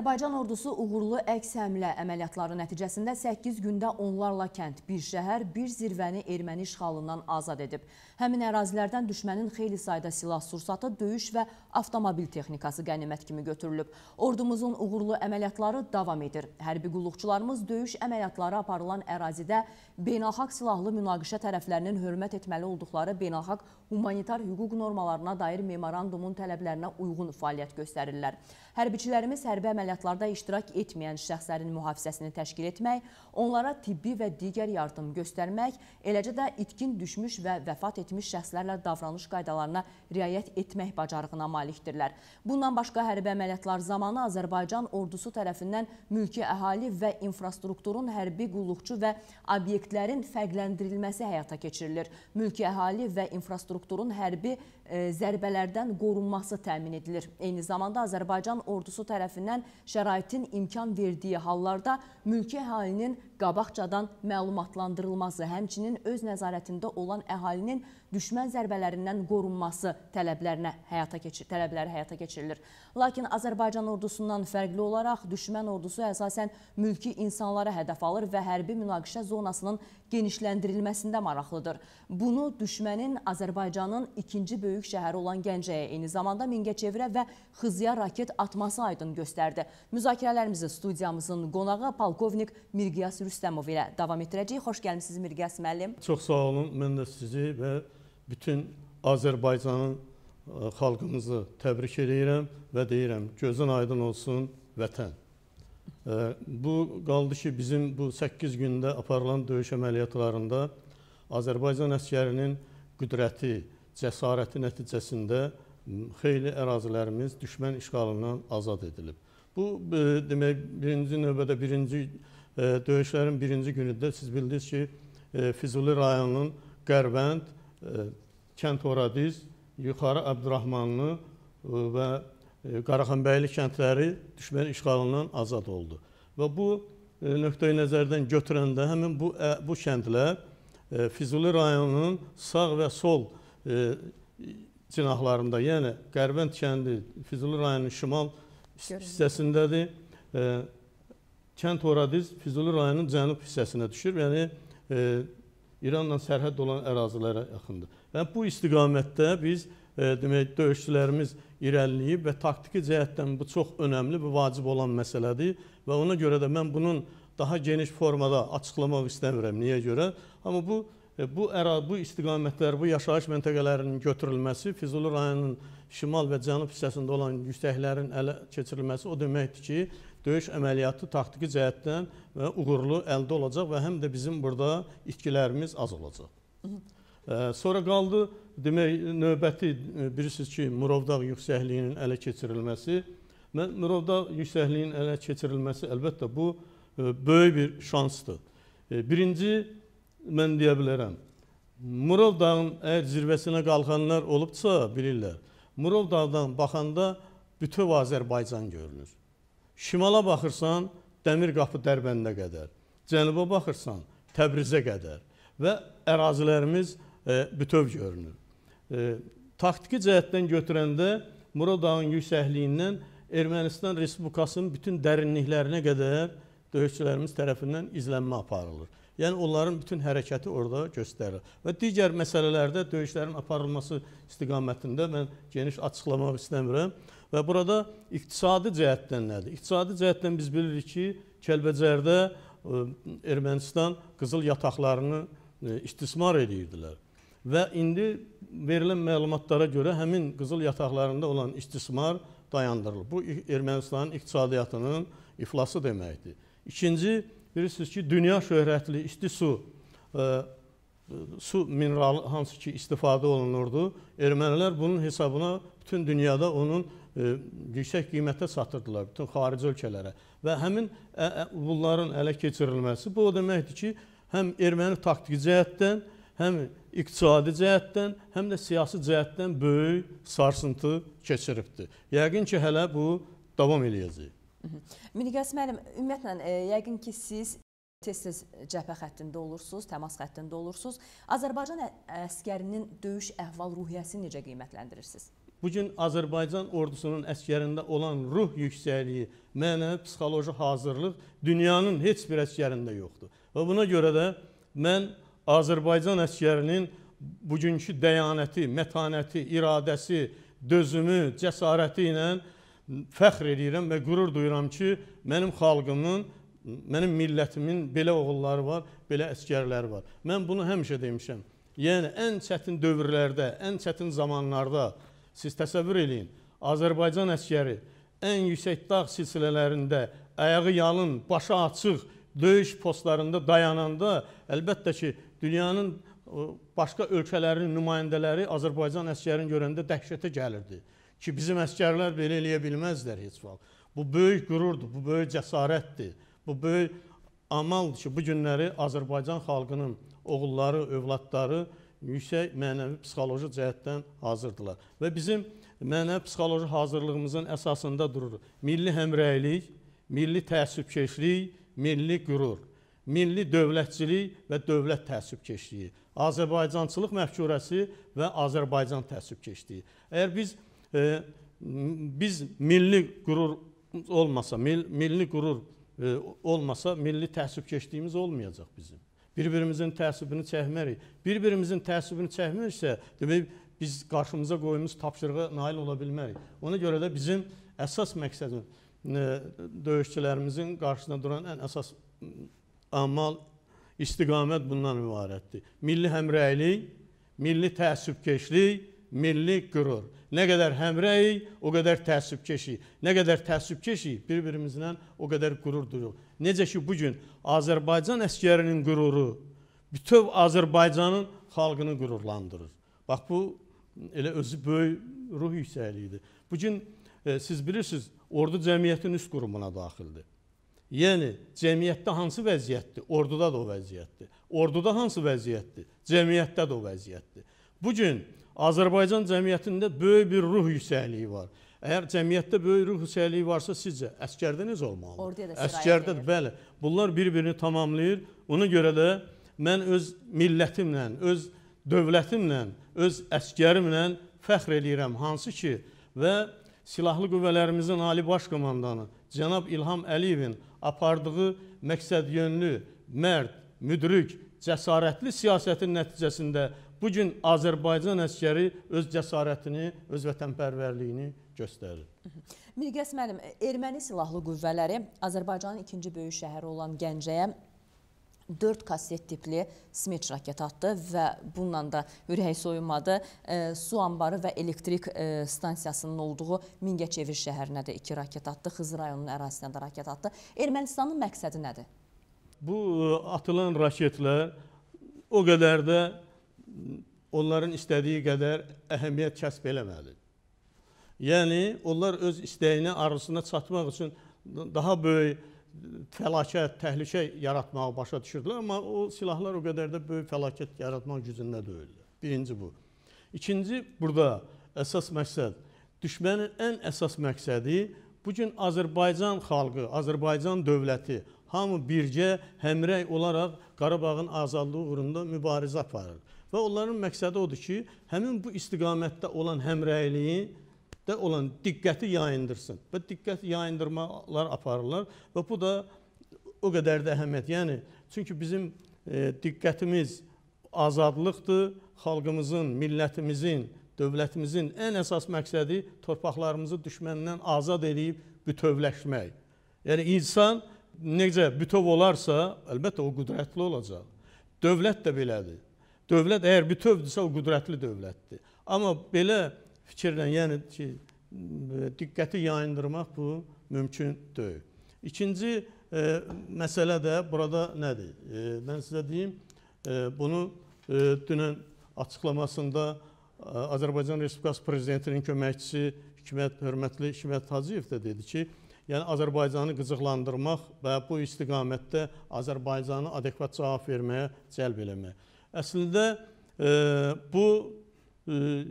Azərbaycan ordusu uğurlu əks həmlə əməliyyatları nəticəsində 8 gündə onlarla kənd, bir şəhər, bir zirvəni erməni işğalından azad edib. Həmin ərazilərdən düşmənin xeyli sayda silah sursatı, döyüş və avtomobil texnikası qənimət kimi götürülüb. Ordumuzun uğurlu əməliyyatları davam edir. Hərbi qulluqçularımız döyüş əməliyyatları aparılan ərazidə beynəlxalq silahlı münaqişə tərəflərinin hörmət etməli olduqları beynəlxalq humanitar hüquq normalarına dair memorandumun tələblərinə uyğun fəaliyyət göstərirlər. Hərbiçilərimiz hərbi əməliyyatlarda iştirak etməyən şəxslərin mühafizəsini təşkil etmək, onlara tibbi və digər yardım göstərmək, eləcə də itkin düşmüş və vəfat etmiş şəxslərlə davranış qaydalarına riayət etmək bacarığına malikdirlər. Bundan başqa hərbi əməliyyatlar zamanı Azərbaycan ordusu tərəfindən mülki əhali və infrastrukturun hərbi qulluqçu və obyektlərin fərqləndirilməsi həyata keçirilir. Mülki əhali və infrastrukturun hərbi E, zərbələrdən qorunması təmin edilir. Eyni zamanda Azərbaycan ordusu tərəfindən şəraitin imkan verdiyi hallarda mülki əhalinin qabaqcadan məlumatlandırılması, həmçinin öz nəzarətində olan əhalinin düşmən zərbələrindən qorunması tələblərinə həyata keçir, tələbləri həyata keçirilir. Lakin Azərbaycan ordusundan fərqli olaraq düşmən ordusu əsasən mülki insanlara hədəf alır və hərbi münaqişə zonasının genişləndirilməsində maraqlıdır. Bunu düşmənin Azərbaycanın ikinci böyük şəhəri olan Gəncəyə, eyni zamanda Mingəçevirə və Xızıya raket atması aydın göstərdi. Müzakirələrimizi studiyamızın qonağı polkovnik Mirqiyas Rüstəm Rüstəmov ilə davam etdirəcəyik. Xoş gəlmisiniz Mirqəs müəllim. Çox sağ olun. Mən də sizi və bütün Azərbaycanın e, xalqımızı təbrik edirəm və deyirəm, gözün aydın olsun vətən. E, bu qaldı ki, bizim bu 8 gündə aparılan döyüş əməliyyatlarında Azərbaycan əskərinin qüdrəti, cəsarəti nəticəsində xeyli ərazilərimiz düşmən işğalından azad edilib. Bu e, demək birinci növbədə birinci döyüşlərin birinci günündə siz bildiniz ki, e, Füzuli rayonunun Qərvənd, e, Kənd Horadiz, Yuxarı Əbdurrahmanlı e, və Qaraxanbəyli kəndləri düşmən işğalından azad oldu. Və bu nöqtəyi nəzərdən götürəndə həmin bu, bu kəndlər Füzuli rayonunun sağ və sol cinahlarında, yəni Qərvənd kəndi Füzuli rayonunun şimal hissəsindədir. Kənd Horadiz Füzuli rayonunun cənub hissəsinə düşür. Yəni e, İranla sərhəd olan ərazilərə yaxındır. Və bu istiqamətdə biz e, demək döyüşçülərimiz irəliləyib və taktiki cəhətdən bu çox önəmli və vacib olan məsələdir və ona görə də mən bunun daha geniş formada açıqlamaq istəmirəm. Niyə görə? Amma bu e, bu əra bu istiqamətlər, bu yaşayış məntəqələrinin götürülməsi Füzuli rayonunun şimal və cənub hissəsində olan yüksəklərin ələ keçirilməsi o deməkdir ki, döyüş əməliyyatı taktiki cəhətdən və uğurlu əldə olacaq və həm də bizim burada itkilərimiz az olacaq. Sonra qaldı demək növbəti bilirsiniz ki, Murovdağ yüksəkliyinin ələ keçirilməsi. Mən Murovdağ yüksəkliyinin ələ keçirilməsi əlbəttə bu böyük bir şansdır. Birinci mən deyə bilərəm. Murov dağın əgər zirvəsinə qalxanlar olubsa, bilirlər. Murov dağdan baxanda bütöv Azərbaycan görünür. Şimala baxırsan, Dəmir qapı Dərbəndə qədər. Cənubə baxırsan, Təbrizə qədər və ərazilərimiz e, bütöv görünür. E, taktiki cəhətdən götürəndə Murad dağının yüksəkliyindən Ermənistan Respublikasının bütün dərinliklərinə qədər döyüşçülərimiz tərəfindən izlənmə aparılır. Yəni onların bütün hərəkəti orada göstərir. Və digər məsələlərdə döyüşlərin aparılması istiqamətində mən geniş açıqlamaq istəmirəm. Və burada iqtisadi cəhətdən nədir? İqtisadi cəhətdən biz bilirik ki, Kəlbəcərdə e, Ermənistan qızıl yataqlarını e, istismar edirdilər. Və indi verilən məlumatlara görə həmin qızıl yataqlarında olan istismar dayandırılıb. Bu Ermənistanın iqtisadiyyatının iflası deməkdir. İkinci, bilirsiniz ki, dünya şöhrətli isti su ə, e, su mineralı hansı ki istifadə olunurdu. Ermənilər bunun hesabına bütün dünyada onun E, yüksək qiymətə satırdılar bütün xarici ölkələrə. Və həmin bunların ələ keçirilməsi bu o deməkdir ki, həm erməni taktiki cəhətdən, həm iqtisadi cəhətdən, həm də siyasi cəhətdən böyük sarsıntı keçiribdir. Yəqin ki, hələ bu davam eləyəcək. Miqas müəllim, ümumiyyətlə e, yəqin ki, siz tez-tez cəbhə xəttində olursunuz, təmas xəttində olursunuz. Azərbaycan əskərinin döyüş əhval-ruhiyyəsini necə qiymətləndirirsiniz? Bugün Azərbaycan ordusunun əskərində olan ruh yüksəkliyi, mənəvi psixoloji hazırlıq dünyanın heç bir əskərində yoxdur. Və buna görə də mən Azərbaycan əskərinin bugünkü dəyanəti, mətanəti, iradəsi, dözümü, cəsarəti ilə fəxr edirəm və qürur duyuram ki, mənim xalqımın, mənim millətimin belə oğulları var, belə əskərləri var. Mən bunu həmişə demişəm. Yəni ən çətin dövrlərdə, ən çətin zamanlarda Siz təsəvvür edin, Azərbaycan əskəri ən yüksək dağ silsilələrində ayağı yalın, başı açıq döyüş postlarında dayananda əlbəttə ki, dünyanın başqa ölkələrinin nümayəndələri Azərbaycan əskərini görəndə dəhşətə gəlirdi ki, bizim əskərlər belə eləyə bilməzlər heç vaxt. Bu böyük qürurdur, bu böyük cəsarətdir. Bu böyük amaldır ki, bu günləri Azərbaycan xalqının oğulları, övladları yüksək mənəvi psixoloji cəhətdən hazırdılar. Və bizim mənəvi psixoloji hazırlığımızın əsasında durur. Milli həmrəylik, milli təəssübkeşlik, milli qürur, milli dövlətçilik və dövlət təəssübkeşliyi, Azərbaycançılıq məfkurəsi və Azərbaycan təəssübkeşliyi. Əgər biz e, biz milli qürur olmasa, mil, milli qürur e, olmasa, milli təəssübkeşliyimiz olmayacaq bizim. Bir-birimizin təəssübünü çəkmərik. Bir-birimizin təəssübünü çəkmiriksə, demək biz qarşımıza qoyduğumuz tapşırığa nail ola bilmərik. Ona görə də bizim əsas məqsədimiz e, döyüşçülərimizin qarşısında duran ən əsas amal istiqamət bundan ibarətdir. Milli həmrəylik, milli təəssübkeşlik milli qürur. Nə qədər həmrəyik, o qədər təəssübkeşik. Nə qədər təəssübkeşik, bir-birimizlə o qədər qürur duyuruq. Necə ki, bugün Azərbaycan əskərinin qüruru bütöv Azərbaycanın xalqını qürurlandırır. Bax, bu elə özü böyük ruh yüksəkliyidir. Bugün e, siz bilirsiniz, ordu cəmiyyətin üst qurumuna daxildir. Yəni, cəmiyyətdə hansı vəziyyətdir? Orduda da o vəziyyətdir. Orduda hansı vəziyyətdir? Cəmiyyətdə də o vəziyyətdir. Bugün Azərbaycan cəmiyyətində böyük bir ruh yüksəkliyi var. Əgər cəmiyyətdə böyük ruh yüksəkliyi varsa, sizcə əskərdə necə olmalıdır? Orduya da əskərdə, bəli. Bunlar bir-birini tamamlayır. Ona görə də mən öz millətimlə, öz dövlətimlə, öz əskərimlə fəxr eləyirəm. Hansı ki və silahlı qüvvələrimizin ali baş komandanı cənab İlham Əliyevin apardığı məqsədyönlü, mərd, müdrük, cəsarətli siyasətin nəticəsində Bu gün Azərbaycan əskəri öz cəsarətini, öz vətənpərvərliyini göstərir. Mirqəs müəllim, erməni silahlı qüvvələri Azərbaycanın ikinci böyük şəhəri olan Gəncəyə 4 kaset tipli smet raket atdı və bununla da ürək soyunmadı. E, su anbarı və elektrik e, stansiyasının olduğu Mingəçevir şəhərinə də 2 raket atdı, Xızır rayonunun ərazisinə də raket atdı. Ermənistanın məqsədi nədir? Bu e, atılan raketlər o qədər də onların istədiyi qədər əhəmiyyət kəsb eləmədi. Yəni, onlar öz istəyinə, arzusuna çatmaq üçün daha böyük fəlakət, təhlükə yaratmağı başa düşürdülər, amma o silahlar o qədər də böyük fəlakət yaratmaq gücündə deyildi. Birinci bu. İkinci, burada əsas məqsəd, düşmənin ən əsas məqsədi bugün Azərbaycan xalqı, Azərbaycan dövləti hamı bircə həmrək olaraq Qarabağın azadlığı uğrunda mübarizə aparır. Və onların məqsədi odur ki, həmin bu istiqamətdə olan həmrəyliyi də olan diqqəti yayındırsın. Və diqqət yayındırmalar aparırlar və bu da o qədər də əhəmiyyət. Yəni, çünki bizim e, diqqətimiz azadlıqdır, xalqımızın, millətimizin, dövlətimizin ən əsas məqsədi torpaqlarımızı düşməndən azad edib bütövləşmək. Yəni, insan necə bütöv olarsa, əlbəttə o qüdrətli olacaq. Dövlət də belədir. Dövlət əgər bütövdürsə, o qüdrətli dövlətdir. Amma belə fikirlə, yəni ki, diqqəti yayındırmaq bu mümkün deyil. İkinci e, məsələ də burada nədir? E, mən sizə deyim, e, bunu e, dünən açıqlamasında e, Azərbaycan Respublikası Prezidentinin köməkçisi Hikmət, hörmətli Hikmət Hacıyev də dedi ki, yəni Azərbaycanı qızıqlandırmaq və bu istiqamətdə Azərbaycanı adekvat cavab verməyə cəlb eləmək. Əslində e, bu e,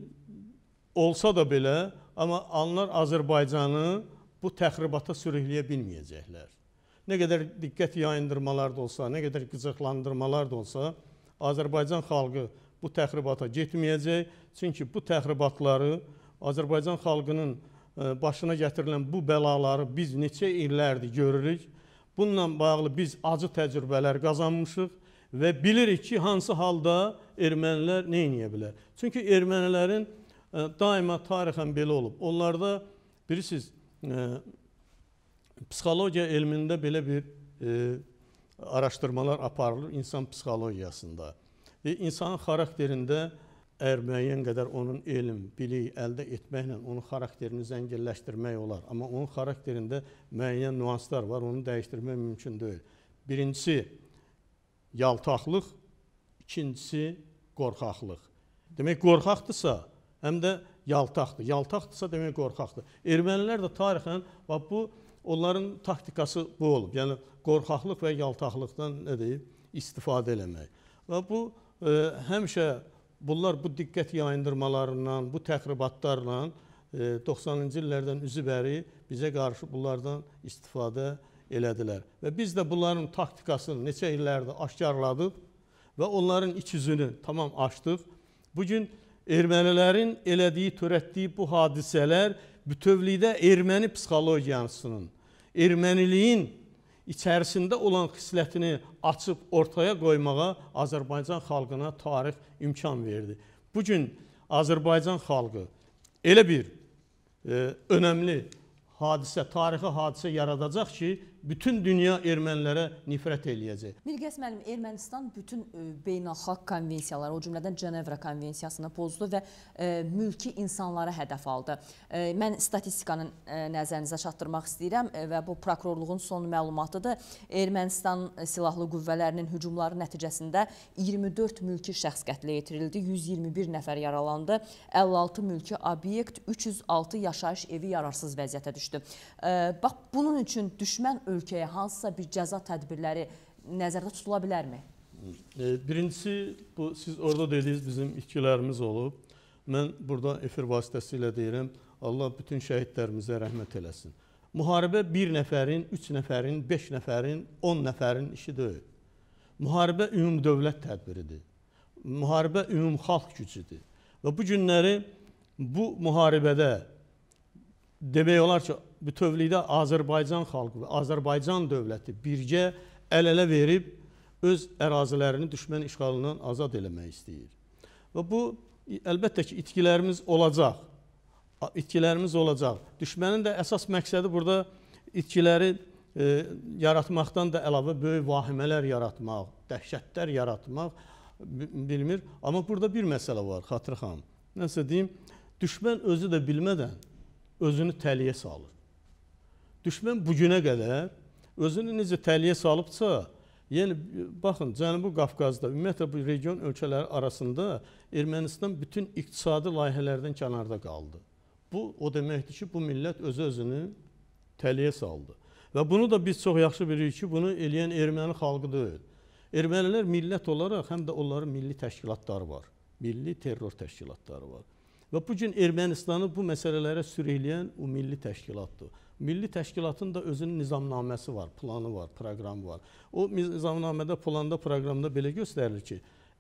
olsa da belə, amma anlar Azərbaycanı bu təxribata sürükləyə bilməyəcəklər. Nə qədər diqqət yayındırmalar da olsa, nə qədər qıcıqlandırmalar da olsa, Azərbaycan xalqı bu təxribata getməyəcək. Çünki bu təxribatları Azərbaycan xalqının e, başına gətirilən bu bəlaları biz neçə illərdir görürük. Bununla bağlı biz acı təcrübələr qazanmışıq Və bilirik ki, hansı halda ermənilər nə edə bilər. Çünki ermənilərin e, daima tarixən belə olub. Onlarda bilirsiniz, ə, e, psixologiya elmində belə bir ə, e, araşdırmalar aparılır insan psixologiyasında. E, insanın xarakterində ər müəyyən qədər onun elm, bilik əldə etməklə onun xarakterini zənginləşdirmək olar. Amma onun xarakterində müəyyən nüanslar var, onu dəyişdirmək mümkün deyil. Birincisi, yaltaqlıq, ikincisi qorxaqlıq. Demək qorxaqdırsa, həm də yaltaqdır. Yaltaqdırsa demək qorxaqdır. Ermənilər də tarixən bax bu onların taktikası bu olub. Yəni qorxaqlıq və yaltaqlıqdan nə deyim, istifadə eləmək. Və bu e, həmişə bunlar bu diqqət yayındırmalarından, bu təxribatlarla e, 90-cı illərdən üzübəri bizə qarşı bunlardan istifadə edir elədilər. Və biz də bunların taktikasını neçə illərdir aşkarladıq və onların iç üzünü tamam açdıq. Bugün ermənilərin elədiyi, törətdiyi bu hadisələr bütövlükdə erməni psixologiyasının, erməniliyin içərisində olan xislətini açıb ortaya qoymağa Azərbaycan xalqına tarix imkan verdi. Bugün Azərbaycan xalqı elə bir e, önəmli hadisə, tarixi hadisə yaradacaq ki, bütün dünya ermənilərə nifrət eləyəcək. Bilgəs müəllim, Ermənistan bütün e, beynəlxalq konvensiyaları, o cümlədən Cenevra konvensiyasını pozdu və e, mülki insanlara hədəf aldı. E, mən statistikanın e, nəzərinizə çatdırmaq istəyirəm e, və bu prokurorluğun son məlumatıdır. Ermənistan silahlı qüvvələrinin hücumları nəticəsində 24 mülki şəxs qətlə yetirildi, 121 nəfər yaralandı, 56 mülki obyekt, 306 yaşayış evi yararsız vəziyyətə düşdü. E, bax, bunun üçün düşmən ölkəyə hansısa bir cəza tədbirləri nəzərdə tutula bilərmi? E, birincisi, bu, siz orada dediniz, bizim itkilərimiz olub. Mən burada efir vasitəsilə deyirəm, Allah bütün şəhidlərimizə rəhmət eləsin. Müharibə bir nəfərin, üç nəfərin, beş nəfərin, on nəfərin işi deyil. Müharibə ümumdövlət tədbiridir. Müharibə ümumxalq gücüdür. Və bu günləri bu müharibədə demək olar ki, bütövlükdə Azərbaycan xalqı və Azərbaycan dövləti birgə əl-ələ verib öz ərazilərini düşmən işğalından azad eləmək istəyir. Və bu əlbəttə ki, itkilərimiz olacaq. İtkilərimiz olacaq. Düşmənin də əsas məqsədi burada itkiləri e, yaratmaqdan da əlavə böyük vahimələr yaratmaq, dəhşətlər yaratmaq bilmir. Amma burada bir məsələ var, Xatır xanım. Nəsə deyim, düşmən özü də bilmədən özünü təliyə salır düşmən bu günə qədər özünü necə təliyə salıbsa, yəni baxın Cənubi Qafqazda, ümumiyyətlə bu region ölkələri arasında Ermənistan bütün iqtisadi layihələrdən kənarda qaldı. Bu o deməkdir ki, bu millət özü özünü təliyə saldı. Və bunu da biz çox yaxşı bilirik ki, bunu eləyən erməni xalqı deyil. Ermənilər millət olaraq həm də onların milli təşkilatları var. Milli terror təşkilatları var. Və bu gün Ermənistanı bu məsələlərə sürükləyən o milli təşkilatdır. Milli təşkilatın da özünün nizamnaməsi var, planı var, proqramı var. O nizamnamədə, planda, proqramda belə göstərilir ki,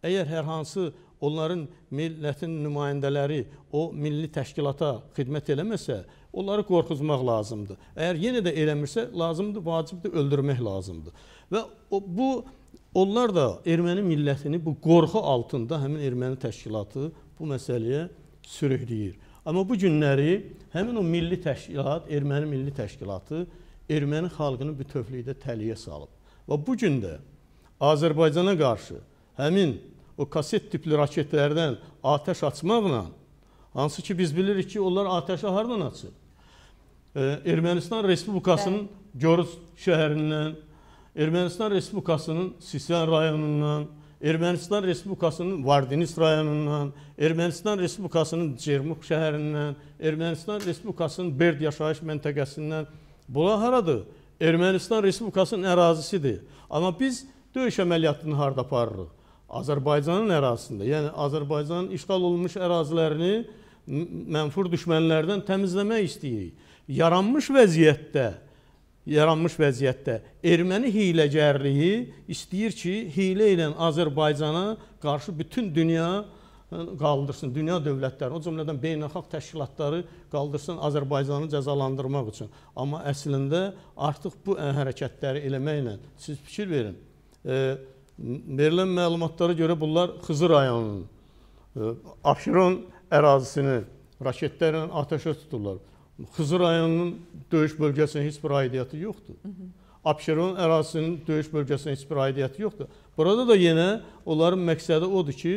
əgər hər hansı onların millətin nümayəndələri o milli təşkilata xidmət eləməsə, onları qorxuzmaq lazımdır. Əgər yenə də eləmirsə, lazımdır, vacibdir, öldürmək lazımdır. Və o, bu onlar da erməni millətini bu qorxu altında həmin erməni təşkilatı bu məsələyə sürükləyir. Amma bu günləri həmin o milli təşkilat, erməni milli təşkilatı erməni xalqını bütövlükdə təliyə salıb. Və bu gün də Azərbaycana qarşı həmin o kaset tipli raketlərdən atəş açmaqla, hansı ki biz bilirik ki, onlar atəşi hardan açır? Ee, Ermənistan Respublikasının Bə Görüz şəhərindən, Ermənistan Respublikasının Sisyan rayonundan, Ermənistan Respublikasının Vardinis rayonundan, Ermənistan Respublikasının Cermuk şəhərindən, Ermənistan Respublikasının Berd yaşayış məntəqəsindən. Bunlar haradır? Ermənistan Respublikasının ərazisidir. Amma biz döyüş əməliyyatını harda aparırıq? Azərbaycanın ərazisində, yəni Azərbaycanın işğal olunmuş ərazilərini mənfur düşmənlərdən təmizləmək istəyirik. Yaranmış vəziyyətdə yaranmış vəziyyətdə erməni hiləgərliyi istəyir ki, hilə ilə Azərbaycana qarşı bütün dünya qaldırsın, dünya dövlətləri, o cümlədən beynəlxalq təşkilatları qaldırsın Azərbaycanı cəzalandırmaq üçün. Amma əslində artıq bu hərəkətləri eləməklə siz fikir verin. Verilən məlumatlara görə bunlar Xızı rayonunun Abşeron ərazisini raketlərlə atəşə tuturlar. Xızı rayonunun döyüş bölgəsinin heç bir aidiyyəti yoxdur. Abşeron ərazisinin döyüş bölgəsinin heç bir aidiyyəti yoxdur. Burada da yenə onların məqsədi odur ki,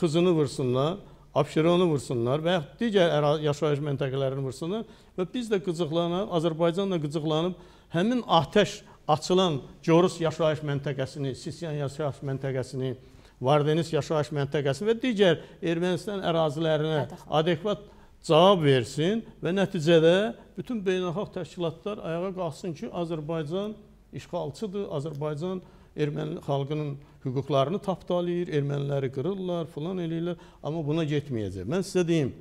Xızını vursunlar, Abşeronu vursunlar və yaxud digər yaşayış məntəqələrini vursunlar və biz də qıcıqlanıb, Azərbaycan da qıcıqlanıb həmin atəş açılan Corus yaşayış məntəqəsini, Sisyan yaşayış məntəqəsini, Vardenis yaşayış məntəqəsini və digər Ermənistan ərazilərinə adekvat cavab versin və nəticədə bütün beynəlxalq təşkilatlar ayağa qalxsın ki, Azərbaycan işğalçıdır, Azərbaycan erməni xalqının hüquqlarını tapdalayır, erməniləri qırırlar, filan eləyirlər, amma buna getməyəcək. Mən sizə deyim,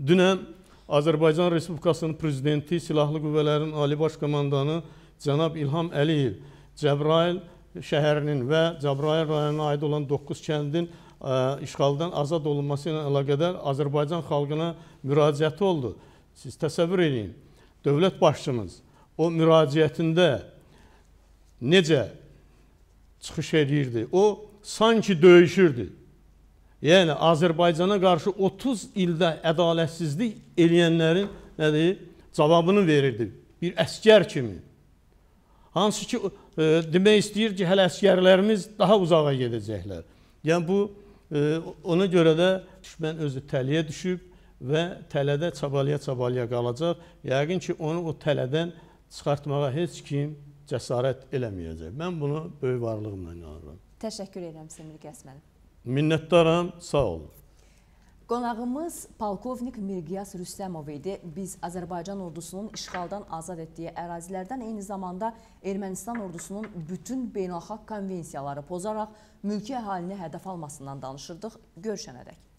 dünən Azərbaycan Respublikasının prezidenti, Silahlı Qüvvələrin Ali Baş Komandanı cənab İlham Əliyev Cəbrayil şəhərinin və Cəbrayil rayonuna aid olan 9 kəndin işğaldan azad olunması ilə əlaqədar Azərbaycan xalqına müraciəti oldu. Siz təsəvvür edin, dövlət başçımız o müraciətində necə çıxış edirdi? O sanki döyüşürdü. Yəni Azərbaycana qarşı 30 ildə ədalətsizlik eləyənlərin nədir? cavabını verirdi bir əskər kimi. Hansı ki e, demək istəyir ki, hələ əskərlərimiz daha uzağa gedəcəklər. Yəni bu Ona görə də düşmən özü tələyə düşüb və tələdə çabalaya-çabalaya qalacaq. Yəqin ki, onu o tələdən çıxartmağa heç kim cəsarət eləməyəcək. Mən bunu böyük varlığımla inanıram. Təşəkkür edirəm Semir Qəsmənov. Minnətdaram, sağ olun. Qonağımız polkovnik Mirqiyas Rüstəmov idi. Biz Azərbaycan ordusunun işğaldan azad etdiyi ərazilərdən eyni zamanda Ermənistan ordusunun bütün beynəlxalq konvensiyaları pozaraq mülki əhalini hədəf almasından danışırdıq. Görüşənədək.